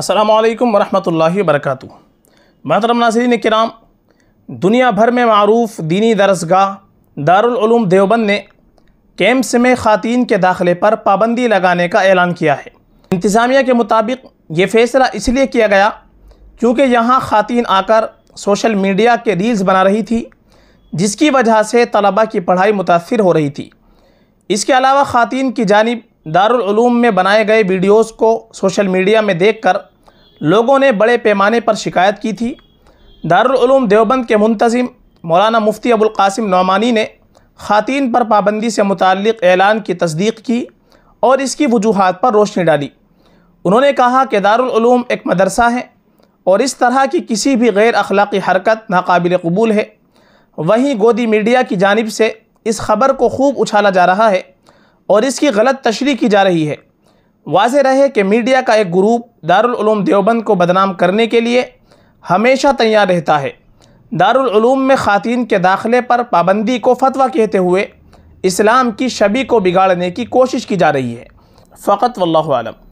السلام علیکم ورحمۃ اللہ وبرکاتہ محترم ناظرین کرام دنیا بھر میں معروف دینی درسگاہ دارالعلوم دیوبند نے کیمپس میں خواتین کے داخلے پر پابندی لگانے کا اعلان کیا ہے انتظامیہ کے مطابق یہ فیصلہ اس لیے کیا گیا کیونکہ یہاں خواتین آ کر سوشل میڈیا کے ریلز بنا رہی تھی جس کی وجہ سے طلبہ کی پڑھائی متاثر ہو رہی تھی اس کے علاوہ خواتین کی جانب دارالعلوم میں بنائے گئے ویڈیوز کو سوشل میڈیا میں دیکھ کر لوگوں نے بڑے پیمانے پر شکایت کی تھی دارالعلوم دیوبند کے منتظم مولانا مفتی ابوالقاسم نعمانی نے خواتین پر پابندی سے متعلق اعلان کی تصدیق کی اور اس کی وجوہات پر روشنی ڈالی انہوں نے کہا کہ دار العلوم ایک مدرسہ ہے اور اس طرح کی کسی بھی غیر اخلاقی حرکت ناقابل قبول ہے وہیں گودی میڈیا کی جانب سے اس خبر کو خوب اچھالا جا رہا ہے اور اس کی غلط تشریح کی جا رہی ہے واضح رہے کہ میڈیا کا ایک گروپ دارالعلوم دیوبند کو بدنام کرنے کے لیے ہمیشہ تیار رہتا ہے دارالعلوم میں خواتین کے داخلے پر پابندی کو فتویٰ کہتے ہوئے اسلام کی شبی کو بگاڑنے کی کوشش کی جا رہی ہے فقط واللہ عالم